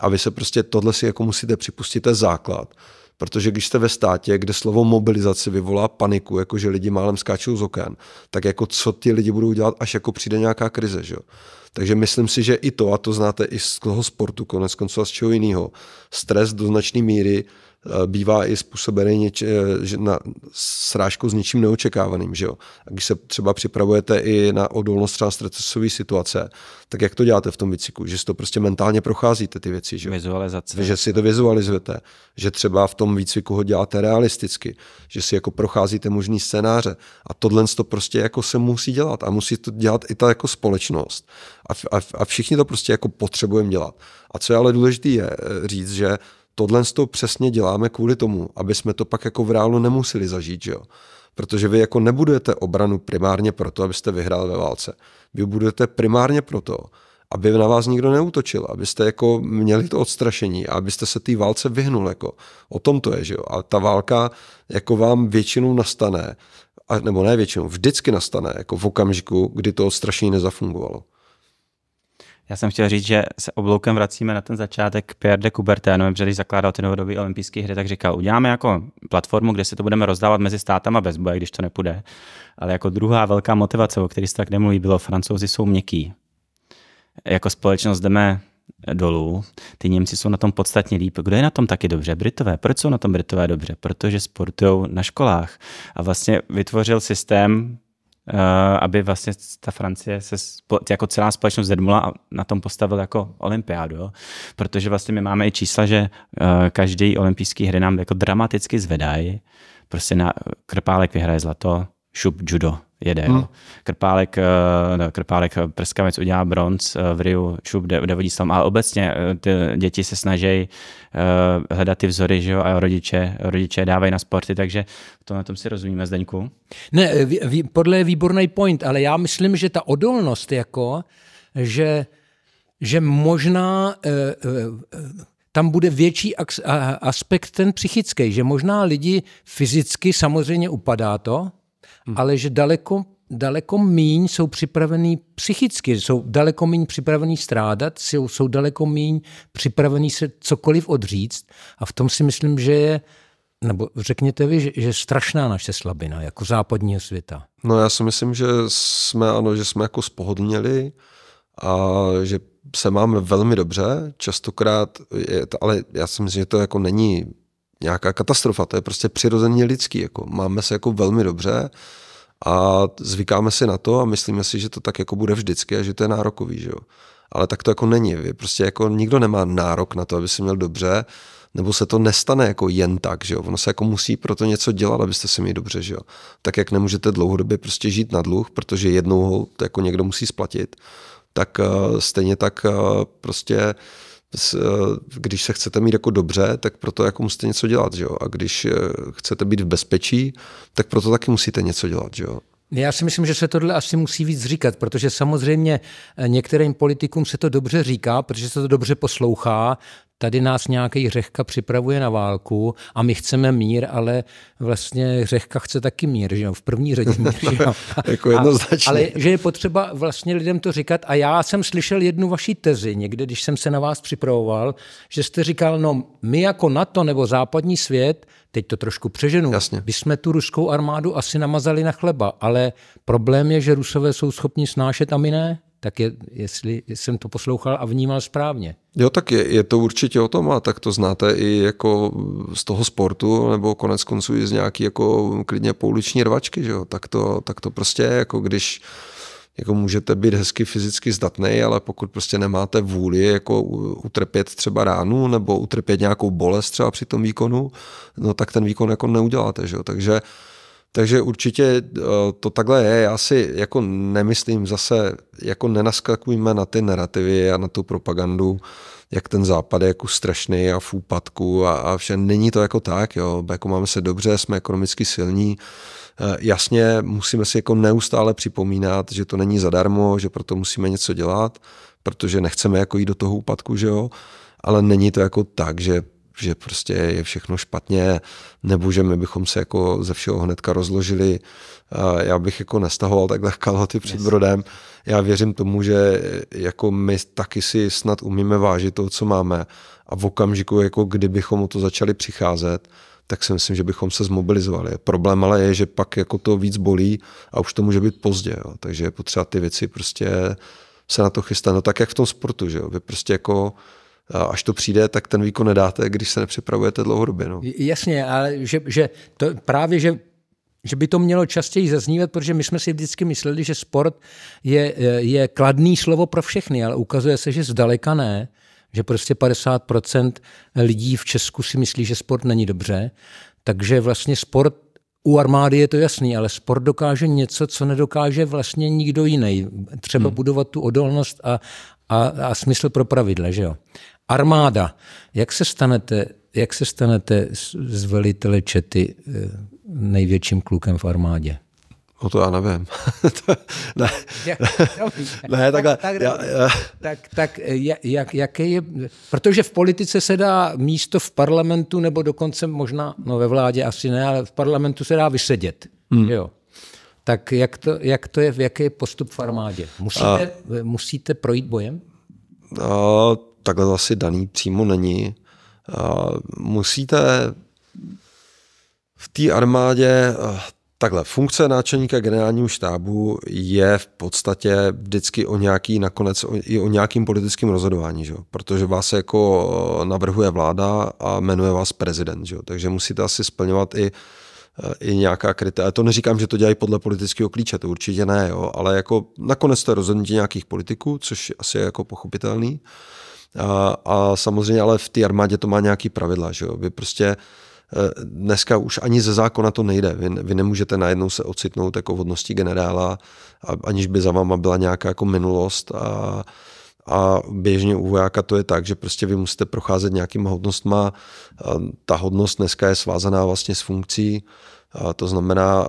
a vy se prostě tohle si jako musíte připustit, to je základ. Protože když jste ve státě, kde slovo mobilizace vyvolá paniku, jako že lidi málem skáčou z oken, tak jako co ti lidi budou dělat, až jako přijde nějaká krize, že? Takže myslím si, že i to, a to znáte i z toho sportu, konec konců a z čeho jiného, stres do značné míry Eh, bývá i způsobený něč, eh, že na srážku s něčím neočekávaným. Že jo? A když se třeba připravujete i na odolnost třeba stresové situace, tak jak to děláte v tom výciku, Že si to prostě mentálně procházíte ty věci. Že jo? Vizualizace. Že si to vizualizujete. Že třeba v tom výcviku ho děláte realisticky. Že si jako procházíte možný scénáře. A tohle to prostě jako se musí dělat. A musí to dělat i ta jako společnost. A, a, a všichni to prostě jako potřebujeme dělat. A co je ale důležité je eh, říct, že tohle to přesně děláme kvůli tomu, aby jsme to pak jako v reálu nemuseli zažít, že jo? Protože vy jako nebudujete obranu primárně proto, abyste vyhrál ve válce. Vy budujete primárně proto, aby na vás nikdo neutočil, abyste jako měli to odstrašení a abyste se té válce vyhnul. Jako. O tom to je, že jo? A ta válka jako vám většinou nastane, a, nebo ne většinou, vždycky nastane jako v okamžiku, kdy to odstrašení nezafungovalo. Já jsem chtěl říct, že se obloukem vracíme na ten začátek Pierre de Coubertin, no, když zakládal ty novodobé olympijské hry, tak říkal, uděláme jako platformu, kde se to budeme rozdávat mezi státama bez boje, když to nepůjde. Ale jako druhá velká motivace, o které se tak nemluví, bylo, francouzi jsou měkký. Jako společnost jdeme dolů. Ty Němci jsou na tom podstatně líp. Kdo je na tom taky dobře? Britové. Proč jsou na tom Britové dobře? Protože sportují na školách. A vlastně vytvořil systém, Eh, aby vlastně ta Francie se jako celá společnost zedmula a na tom postavil jako olympiádu. Jo? Protože vlastně my máme i čísla, že eh, každý olympijský hry nám jako dramaticky zvedají. Prostě na Krpálek vyhraje zlato, šup judo jede. Hmm. Krpálek, eh, ne, krpálek eh, prskavec udělá bronz eh, v Riu, šup, jde, jde vodíslám, ale obecně ty děti se snaží hledat ty vzory, že jo, a rodiče, rodiče dávají na sporty, takže to na tom si rozumíme, Zdeňku. Ne, vý, podle je výborný point, ale já myslím, že ta odolnost jako, že, že možná e, e, tam bude větší aspekt ten psychický, že možná lidi fyzicky samozřejmě upadá to, hmm. ale že daleko daleko míň jsou připravený psychicky, jsou daleko míň připravený strádat, jsou, jsou daleko míň připravený se cokoliv odříct a v tom si myslím, že je nebo řekněte vy, že, že strašná naše slabina jako západního světa. No já si myslím, že jsme, ano, že jsme jako spohodlněli a že se máme velmi dobře, častokrát, je to, ale já si myslím, že to jako není nějaká katastrofa, to je prostě přirozeně lidský. Jako. Máme se jako velmi dobře a zvykáme si na to a myslíme si, že to tak jako bude vždycky a že to je nárokový. Že jo? Ale tak to jako není. Prostě jako nikdo nemá nárok na to, aby si měl dobře, nebo se to nestane jako jen tak, že jo? Ono se jako musí pro to něco dělat, abyste si měli dobře, že jo? Tak jak nemůžete dlouhodobě prostě žít na dluh, protože jednou ho to jako někdo musí splatit, tak uh, stejně tak uh, prostě Eh, když se chcete mít jako dobře, tak proto jako musíte něco dělat, že jo? A když eh, chcete být v bezpečí, tak proto taky musíte něco dělat, že jo? Já si myslím, že se tohle asi musí víc říkat, protože samozřejmě eh, některým politikům se to dobře říká, protože se to dobře poslouchá, tady nás nějaký řehka připravuje na válku a my chceme mír, ale vlastně řehka chce taky mír, že jo? v první řadě [laughs] mír. Že jo? Jako a, jako jednoznačně. ale že je potřeba vlastně lidem to říkat a já jsem slyšel jednu vaší tezi někde, když jsem se na vás připravoval, že jste říkal, no my jako NATO nebo západní svět, teď to trošku přeženu, Jasně. by jsme tu ruskou armádu asi namazali na chleba, ale problém je, že rusové jsou schopni snášet a my ne? tak je, jestli jsem to poslouchal a vnímal správně. Jo, tak je, je to určitě o tom a tak to znáte i jako z toho sportu nebo konec konců i z nějaký jako klidně pouliční rvačky, že jo? Tak to, tak to prostě jako když jako můžete být hezky fyzicky zdatný, ale pokud prostě nemáte vůli jako utrpět třeba ránu nebo utrpět nějakou bolest třeba při tom výkonu, no tak ten výkon jako neuděláte, že jo? Takže takže určitě eh, to takhle je. Já si jako nemyslím zase, jako nenaskakujme na ty narrativy a na tu propagandu, jak ten západ je jako strašný a v úpadku a, a vše. Není to jako tak, jo. Jako máme se dobře, jsme ekonomicky silní. Eh, jasně, musíme si jako neustále připomínat, že to není zadarmo, že proto musíme něco dělat, protože nechceme jako jít do toho úpadku, že jo. Ale není to jako tak, že že prostě je všechno špatně, nebo že my bychom se jako ze všeho hnedka rozložili. Já bych jako nestahoval takhle kalhoty před yes. brodem. Já věřím tomu, že eh, jako my taky si snad umíme vážit to, co máme. A v okamžiku, jako kdybychom o to začali přicházet, tak si myslím, že bychom se zmobilizovali. Problém ale je, že pak jako to víc bolí a už to může být pozdě. Jo. Takže je potřeba ty věci prostě se na to chystat. No tak jak v tom sportu, že jo. Vy prostě jako až to přijde, tak ten výkon nedáte, když se nepřipravujete dlouhodobě. No. Jasně, ale že, že to právě, že že by to mělo častěji zaznívat, protože my jsme si vždycky mysleli, že sport je, je kladný slovo pro všechny, ale ukazuje se, že zdaleka ne, že prostě 50% lidí v Česku si myslí, že sport není dobře, takže vlastně sport u armády je to jasný, ale sport dokáže něco, co nedokáže vlastně nikdo jiný. Třeba hmm. budovat tu odolnost a, a, a smysl pro pravidla, že jo. Armáda. Jak se stanete, jak se stanete z velitele čety eh, největším klukem v armádě? No to já nevím. [laughs] ne, ne, [laughs] ne, takhle. Tak, já, já. tak, tak eh, jak, jaké je, protože v politice se dá místo v parlamentu, nebo dokonce možná, no ve vládě asi ne, ale v parlamentu se dá vysedět. Hmm. Jo. Tak jak to, jak to je, v jaký je postup v armádě? Musíte, a, eh, musíte projít bojem? A, no, takhle asi daný přímo není. Musíte v té armádě Takhle, funkce náčelníka generálního štábu je v podstatě vždycky o nějaký, nakonec i o nějakým politickém rozhodování, že? protože vás jako e, navrhuje vláda a jmenuje vás prezident, že? takže musíte asi splňovat i, e, i nějaká kritéria. To neříkám, že to dělají podle politického klíče, to určitě ne, jo? ale jako nakonec to je rozhodnutí nějakých politiků, což asi je jako pochopitelný. Uh, a, a samozřejmě ale v té armádě to má nějaký pravidla, že jo. Vy prostě eh, dneska už ani ze zákona to nejde. Vy, vy nemůžete najednou se ocitnout jako hodnosti generála, a, aniž by za váma byla nějaká jako minulost a, a běžně u vojáka to je tak, že prostě vy musíte procházet nějakýma hodnostma. Ta hodnost dneska je svázaná vlastně s funkcí to znamená,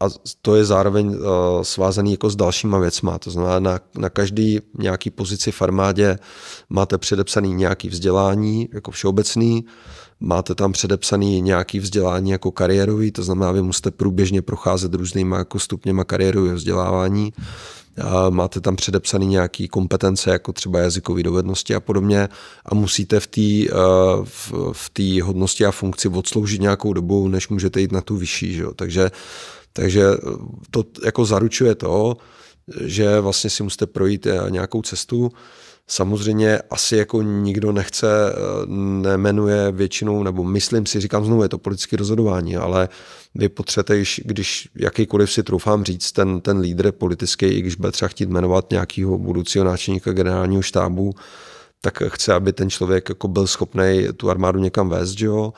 a to je zároveň svázaný jako s dalšíma věcma. To znamená, na, na každý nějaký pozici v armádě máte předepsaný nějaký vzdělání, jako všeobecný, máte tam předepsaný nějaký vzdělání jako kariérový, to znamená, vy musíte průběžně procházet různýma jako stupněma kariérového vzdělávání. Hmm máte tam předepsané nějaké kompetence, jako třeba jazykové dovednosti a podobně a musíte v té eh, v, v tý hodnosti a funkci odsloužit nějakou dobu, než můžete jít na tu vyšší. Že? Takže, takže eh, to jako zaručuje to, že vlastně si musíte projít eh, nějakou cestu, Samozřejmě asi jako nikdo nechce, eh, nemenuje většinou, nebo myslím si, říkám znovu, je to politické rozhodování, ale vy potřebujete, když jakýkoliv si troufám říct, ten, ten lídr politický, i když bude třeba chtít jmenovat nějakého budoucího náčelníka generálního štábu, tak chce, aby ten člověk jako byl schopný tu armádu někam vést, že jo?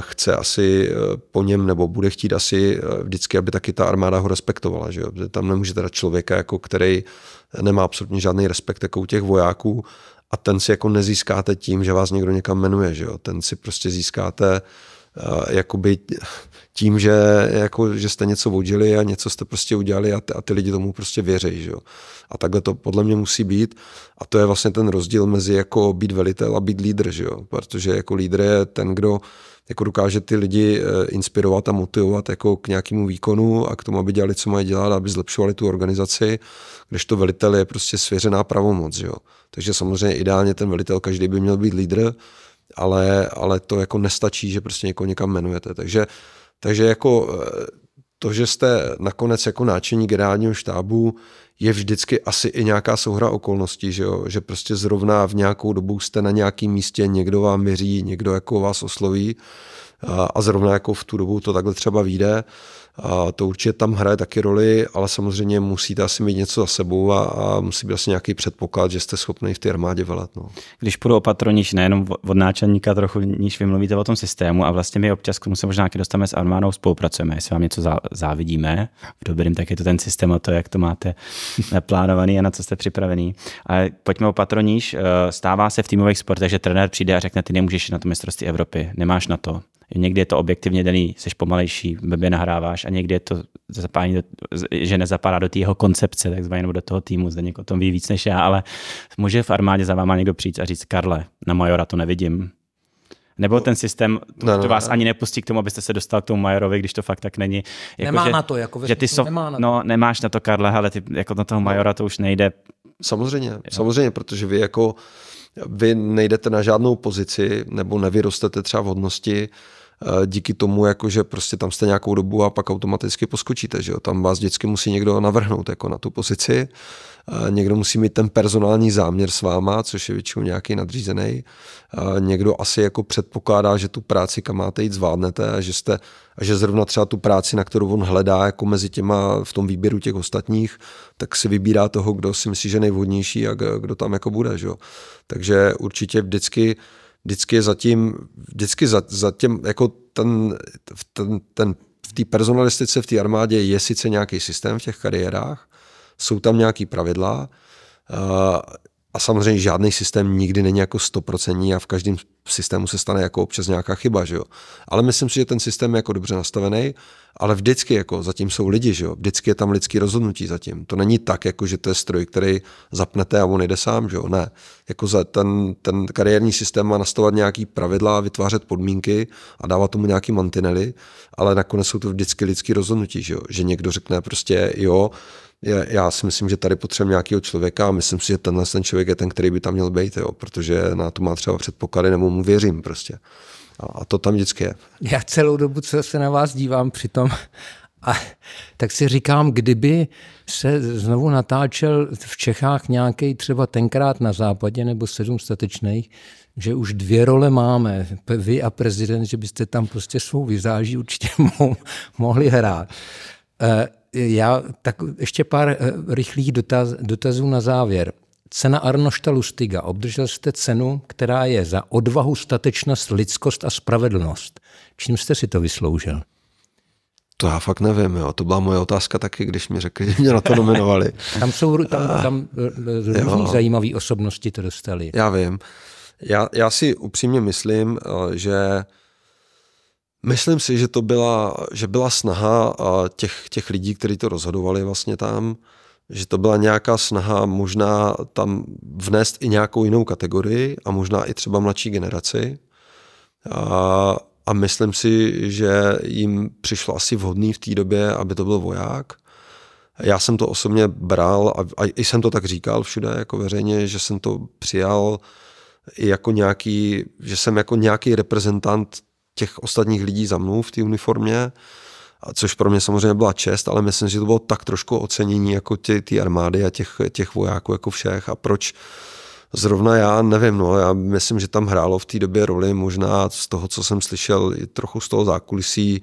chce asi eh, po něm, nebo bude chtít asi eh, vždycky, aby taky ta armáda ho respektovala. Že jo? Tam nemůže teda člověka, jako který nemá absolutně žádný respekt jako u těch vojáků a ten si jako nezískáte tím, že vás někdo někam jmenuje. Že jo? Ten si prostě získáte uh, jakoby tím, že, jako, že jste něco vodili a něco jste prostě udělali a ty, a ty lidi tomu prostě věří. Že jo? A takhle to podle mě musí být a to je vlastně ten rozdíl mezi jako být velitel a být lídr, že jo? protože jako lídr je ten, kdo jako dokáže ty lidi eh, inspirovat a motivovat jako k nějakému výkonu a k tomu, aby dělali, co mají dělat, aby zlepšovali tu organizaci, když to velitel je prostě svěřená pravomoc. Jo? Takže samozřejmě ideálně ten velitel každý by měl být lídr, ale, ale to jako nestačí, že prostě někoho někam jmenujete. Takže, takže jako eh, to, že jste nakonec jako náčelník generálního štábu, je vždycky asi i nějaká souhra okolností, že, jo? že prostě zrovna v nějakou dobu jste na nějakém místě, někdo vám měří, někdo jako vás osloví a, eh, a zrovna jako v tu dobu to takhle třeba vyjde. A to určitě tam hraje taky roli, ale samozřejmě musíte asi mít něco za sebou a, a musí být asi nějaký předpoklad, že jste schopný v té armádě velet. No. Když půjdu opatroniš, nejenom od náčelníka, trochu níž vymluvíte o tom systému a vlastně my občas k tomu se možná dostaneme s armádou, spolupracujeme, jestli vám něco závidíme v dobrým, tak je to ten systém a to, jak to máte eh, plánovaný a na co jste připravený. Ale pojďme opatroniš, eh, stává se v týmových sportech, že trenér přijde a řekne, ty nemůžeš na to mistrovství Evropy, nemáš na to. Někdy je to objektivně daný, jsi pomalejší, blbě nahráváš a někdy je to zapání, že nezapadá do jeho koncepce, takzvaně, nebo do toho týmu, zde někdo o tom ví víc než já, ale může v armádě za váma někdo přijít a říct, Karle, na Majora to nevidím, nebo ten systém to, no, no, to vás no. ani nepustí k tomu, abyste se dostal k tomu Majorovi, když to fakt tak není. Jako, nemá že, na to, jako že ty so, nemá na no, to. No, nemáš na to, Karle, ale ty, jako na toho no. Majora to už nejde. Samozřejmě, no. samozřejmě, protože vy jako vy nejdete na žádnou pozici nebo nevyrostete třeba v hodnosti, Eh, díky tomu, jako že prostě tam jste nějakou dobu a pak automaticky poskočíte, že jo? Tam vás vždycky musí někdo navrhnout jako na tu pozici, eh, někdo musí mít ten personální záměr s váma, což je většinou nějaký nadřízený. Eh, někdo asi jako předpokládá, že tu práci, kam máte jít, zvládnete a že, jste, a že zrovna třeba tu práci, na kterou on hledá jako mezi těma v tom výběru těch ostatních, tak si vybírá toho, kdo si myslí, že je nejvhodnější a kdo tam jako bude. Že jo? Takže určitě vždycky vždycky zatím, vždycky za, za tím, jako ten, ten, ten v té personalistice, v té armádě je sice nějaký systém v těch kariérách, jsou tam nějaký pravidla eh, a samozřejmě žádný systém nikdy není jako stoprocentní a v každém systému se stane jako občas nějaká chyba, že jo. Ale myslím si, že ten systém je jako dobře nastavený ale vždycky jako zatím jsou lidi, že jo? vždycky je tam lidský rozhodnutí zatím. To není tak, jako že to je stroj, který zapnete a on jde sám, že jo? ne. Jako za ten, ten kariérní systém má nastavovat nějaký pravidla, vytvářet podmínky a dávat tomu nějaký mantinely, ale nakonec jsou to vždycky lidský rozhodnutí, že, jo? že někdo řekne prostě jo, já si myslím, že tady potřebujeme nějakého člověka a myslím si, že tenhle ten člověk je ten, který by tam měl být, jo? protože na to má třeba předpoklady nebo mu věřím prostě. A to tam vždycky je. Já celou dobu, co se na vás dívám přitom, a tak si říkám, kdyby se znovu natáčel v Čechách nějaký třeba tenkrát na západě nebo sedm statečných, že už dvě role máme, vy a prezident, že byste tam prostě svou vizáží určitě [laughs] mo- mohli hrát. E, já tak ještě pár e, rychlých dotaz, dotazů na závěr. Cena Arnošta Lustiga. Obdržel jste cenu, která je za odvahu, statečnost, lidskost a spravedlnost. Čím jste si to vysloužil? To já fakt nevím, jo. To byla moje otázka taky, když mi řekli, [laughs] že mě na to nominovali. tam jsou tam, ah. tam eh, eh, různý zajímavé osobnosti to dostali. Já vím. Já, já si upřímně myslím, eh, že myslím si, že to byla, že byla snaha těch, těch lidí, kteří to rozhodovali vlastně tam, že to byla nějaká snaha možná tam vnést i nějakou jinou kategorii a možná i třeba mladší generaci. A, a myslím si, že jim přišlo asi vhodný v té době, aby to byl voják. Já jsem to osobně bral a, a i jsem to tak říkal všude jako veřejně, že jsem to přijal i jako nějaký, že jsem jako nějaký reprezentant těch ostatních lidí za mnou v té uniformě. Uh, což pro mě samozřejmě byla čest, ale myslím, že to bylo tak trošku ocenění jako ty ty armády a těch, těch vojáků jako všech a proč Zrovna já nevím, no, já myslím, že tam hrálo v té době roli možná z toho, co jsem slyšel, trochu z toho zákulisí,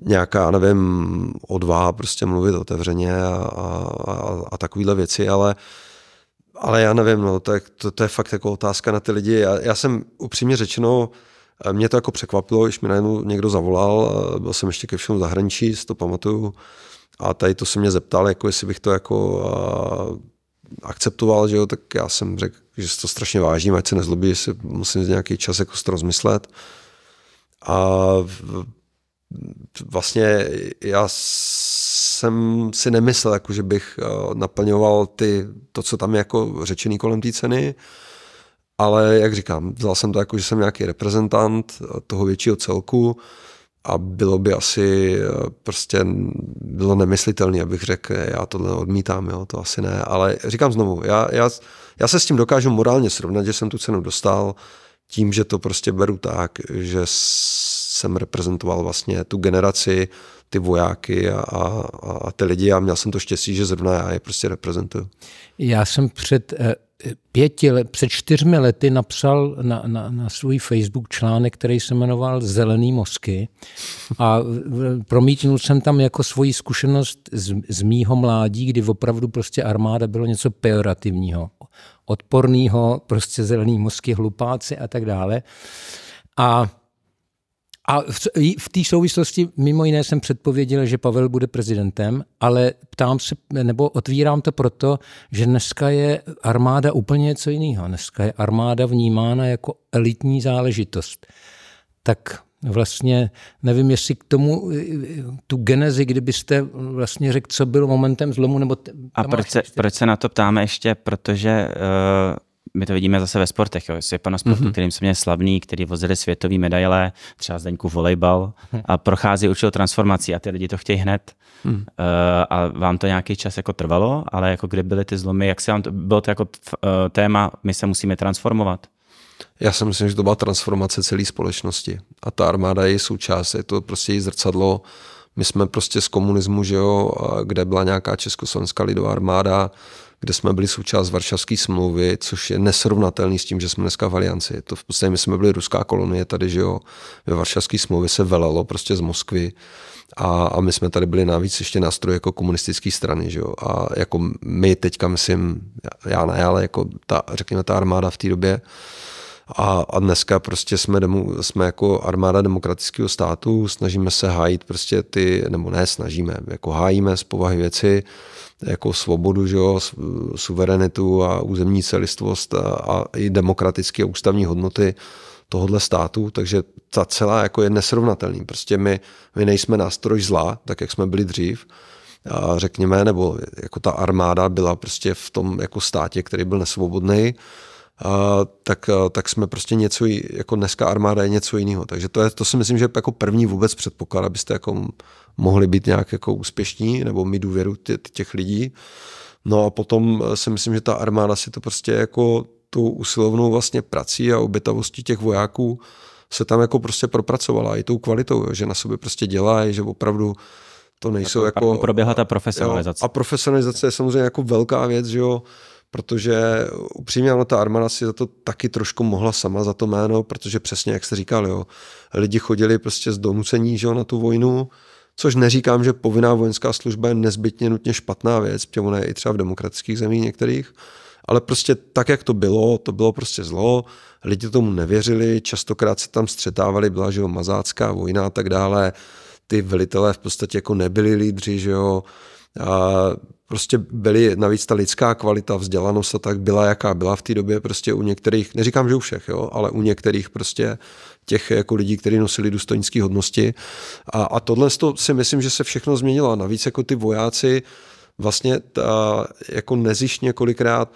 nějaká, nevím, odvaha prostě mluvit otevřeně a, a, a takovéhle věci, ale ale já nevím, no, tak to, to je fakt jako otázka na ty lidi. Já, já jsem upřímně řečeno, uh, mě to jako překvapilo, když mi najednou někdo zavolal, byl jsem ještě ke všemu zahraničí, si to pamatuju, a tady to se mě zeptal, jako jestli bych to jako akceptoval, že jo, tak já jsem řekl, že se to strašně vážím, ať se nezlobí, že si musím nějaký čas jako to rozmyslet. A vlastně já jsem si nemyslel, jako, že bych naplňoval ty, to, co tam je jako řečený kolem té ceny, ale jak říkám, vzal jsem to jako, že jsem nějaký reprezentant toho většího celku a bylo by asi eh, prostě bylo nemyslitelné, abych řekl, já tohle odmítám, jo, to asi ne, ale říkám znovu, já, já, já se s tím dokážu morálně srovnat, že jsem tu cenu dostal tím, že to prostě beru tak, že jsem reprezentoval vlastně tu generaci, ty vojáky a, a, a ty lidi a měl jsem to štěstí, že zrovna já je prostě reprezentuju. Já jsem před eh, pěti let, před čtyřmi lety napsal na, na, na svůj Facebook článek, který se jmenoval Zelený mozky a promítnul jsem tam jako svoji zkušenost z, z mýho mládí, kdy opravdu prostě armáda bylo něco pejorativního, Odpornýho, prostě zelený mozky, hlupáci a tak dále. A a v té souvislosti mimo jiné jsem předpověděl, že Pavel bude prezidentem, ale ptám se, nebo otvírám to proto, že dneska je armáda úplně něco jiného. Dneska je armáda vnímána jako elitní záležitost. Tak vlastně nevím, jestli k tomu tu genezi, kdybyste vlastně řekl, co byl momentem zlomu, nebo... T- A proč se, proč se na to ptáme ještě? Protože uh my to vidíme zase ve sportech. Jo. Je pana sportu, mm-hmm. kterým jsme měl slavný, který vozili světové medaile, třeba Zdeňku volejbal a prochází určitou transformací a ty lidi to chtějí hned. Mm. Uh, a vám to nějaký čas jako trvalo, ale jako kde byly ty zlomy, jak se vám to, bylo to jako uh, téma, my se musíme transformovat. Já si myslím, že to byla transformace celé společnosti a ta armáda je její součást, je to prostě její zrcadlo. My jsme prostě z komunismu, že jo, kde byla nějaká československá lidová armáda, kde jsme byli součást Varšavské smlouvy, což je nesrovnatelný s tím, že jsme dneska v alianci. To v podstatě my jsme byli ruská kolonie tady, že jo, ve Varšavské smlouvě se velelo prostě z Moskvy a, a my jsme tady byli navíc ještě nástroj jako komunistické strany, že jo, a jako my teďka, myslím, já ne, ale jako ta, řekněme, ta armáda v té době, a, a dneska prostě jsme, demu, jsme jako armáda demokratického státu, snažíme se hájit prostě ty, nebo ne snažíme, jako hájíme z povahy věci, jako svobodu, že jo, suverenitu a územní celistvost a, a i demokratické ústavní hodnoty tohohle státu, takže ta celá jako je nesrovnatelný. Prostě my, my nejsme nástroj zla, tak jak jsme byli dřív, a řekněme, nebo jako ta armáda byla prostě v tom jako státě, který byl nesvobodný, a, tak, a, tak jsme prostě něco, jako dneska armáda je něco jiného. Takže to, je, to si myslím, že je jako první vůbec předpoklad, abyste jako mohli být nějak jako úspěšní nebo mít důvěru tě, těch lidí. No a potom e, si myslím, že ta armáda si to prostě jako tu usilovnou vlastně prací a obětavostí těch vojáků se tam jako prostě propracovala i tou kvalitou, že na sobě prostě dělají, že opravdu to nejsou jako... jako... Proběhla ta profesionalizace. Jo, a profesionalizace je samozřejmě jako velká věc, že jo, protože upřímně ta armáda si za to taky trošku mohla sama za to jméno, protože přesně jak jste říkal, jo, lidi chodili prostě z donucení že jo, na tu vojnu, což neříkám, že povinná vojenská služba je nezbytně nutně špatná věc, protože ona je i třeba v demokratických zemích některých, ale prostě tak, jak to bylo, to bylo prostě zlo, lidi tomu nevěřili, častokrát se tam střetávali, byla že jo, mazácká vojna a tak dále, ty velitelé v podstatě jako nebyli lídři, že jo, a prostě byly, navíc ta lidská kvalita, vzdělanost a tak byla, jaká byla v té době prostě u některých, neříkám, že u všech, jo, ale u některých prostě těch jako lidí, kteří nosili důstojnické hodnosti. A, a tohle to si myslím, že se všechno změnilo. A navíc jako ty vojáci vlastně ta, jako nezišně kolikrát,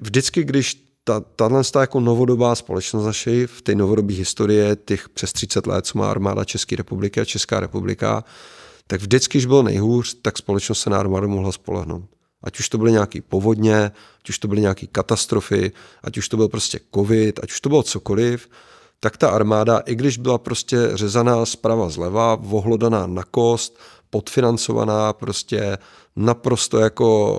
vždycky, když ta, tahle jako novodobá společnost naší v té novodobé historii těch přes 30 let, co má armáda České republiky a Česká republika, tak vždycky, když bylo nejhůř, tak společnost se na armádu mohla spolehnout. Ať už to byly nějaké povodně, ať už to byly nějaké katastrofy, ať už to byl prostě covid, ať už to bylo cokoliv, tak ta armáda, i když byla prostě řezaná zprava zleva, vohlodaná na kost, podfinancovaná, prostě naprosto jako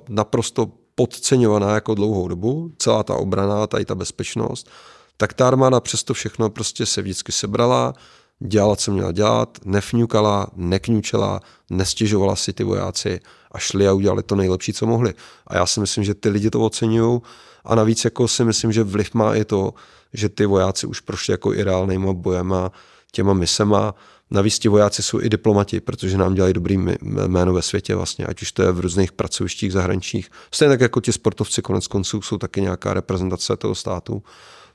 eh, naprosto podceňovaná jako dlouhou dobu, celá ta obrana, tady ta bezpečnost, tak ta armáda přesto všechno prostě se vždycky sebrala, dělala, co měla dělat, nefňukala, nekňučela, nestěžovala si ty vojáci a šli a udělali to nejlepší, co mohli. A já si myslím, že ty lidi to oceňují a navíc jako si myslím, že vliv má i to, že ty vojáci už prošli jako i reálnýma bojema, těma misema. Navíc ti vojáci jsou i diplomati, protože nám dělají dobrý jméno ve světě vlastně, ať už to je v různých pracovištích zahraničních. Stejně tak jako ti sportovci konec konců jsou taky nějaká reprezentace toho státu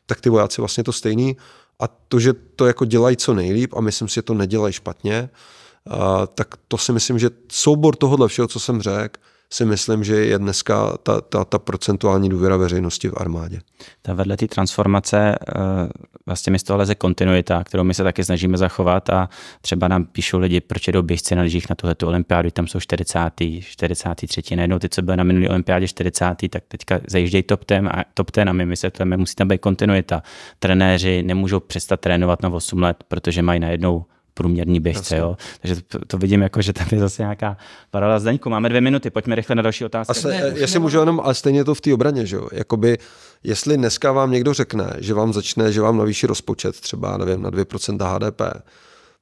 tak ty vojáci vlastně to stejný a to, že to jako dělají co nejlíp a myslím si, že to nedělají špatně, tak to si myslím, že soubor tohohle všeho, co jsem řekl, si myslím, že je dneska ta, ta, ta procentuální důvěra veřejnosti v armádě. Ta vedle té transformace eh, vlastně mi z toho leze kontinuita, kterou my se taky snažíme zachovat a třeba nám píšou lidi, proč jdou běžci na lyžích na tuhle tu olympiádu, tam jsou 40. 43. Najednou ty, co byly na minulé olympiádě 40. tak teďka zajíždějí top ten a, top ten a my vysvětlujeme, musí tam být kontinuita. Trenéři nemůžou přestat trénovat na 8 let, protože mají najednou průměrní běžce. Jo? Takže to, to vidím, jako, že tam je zase nějaká paralela s Máme dvě minuty, pojďme rychle na další otázku. se, ne, eh, jestli můžu jenom, ale stejně to v té obraně, že jo? Jakoby, jestli dneska vám někdo řekne, že vám začne, že vám navýší rozpočet třeba, nevím, na 2% HDP,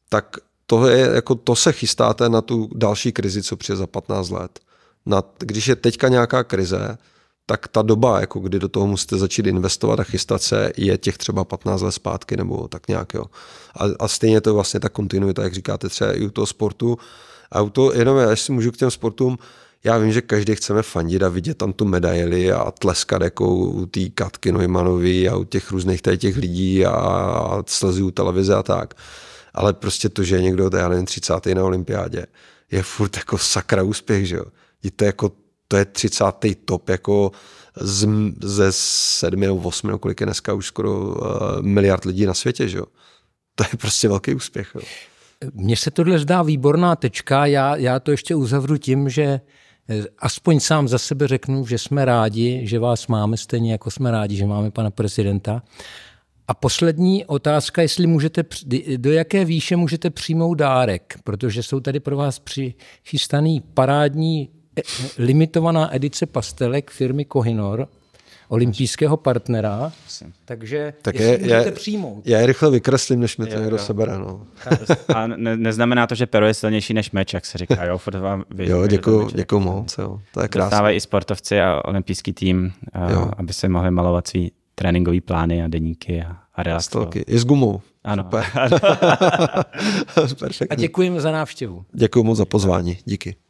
tak to, je, jako to se chystáte na tu další krizi, co přijde za 15 let. Na, když je teďka nějaká krize, tak ta doba, jako kdy do toho musíte začít investovat a chystat se, je těch třeba 15 let zpátky nebo tak nějak. Jo. A, a stejně to vlastně vlastně ta kontinuita, jak říkáte třeba i u toho sportu. A u toho, jenom já, si můžu k těm sportům, já vím, že každý chceme fandit a vidět tam tu medaili a tleskat jako u té Katky Neumannovy a u těch různých tady těch lidí a, a u televize a tak. Ale prostě to, že je někdo, já nevím, 30. na olympiádě, je furt jako sakra úspěch, že jo. Je to jako to je 30. top jako z, ze 7 nebo 8, kolik je dneska už skoro uh, miliard lidí na světě, že jo? To je prostě velký úspěch. Jo? Mně se tohle zdá výborná tečka, já, já to ještě uzavřu tím, že eh, aspoň sám za sebe řeknu, že jsme rádi, že vás máme stejně, jako jsme rádi, že máme pana prezidenta. A poslední otázka, jestli můžete, do jaké výše můžete přijmout dárek, protože jsou tady pro vás přichystaný parádní limitovaná edice pastelek firmy Kohinor, olympijského partnera, takže tak je, můžete já, přijmout. Já je rychle vykreslím, než mi to někdo sebere. No. [laughs] A ne, neznamená to, že pero je silnější než meč, jak se říká. Jo, Furt vám věří, jo děkuju, děkuju moc. Jo. To je krásné. Dostávají i sportovci a olympijský tým, a, aby se mohli malovat svý tréninkové plány a deníky a, a relaxovat. I s gumou. Ano. Super. ano. [laughs] Super [laughs] a děkujeme za návštěvu. Děkuji moc za pozvání. Díky.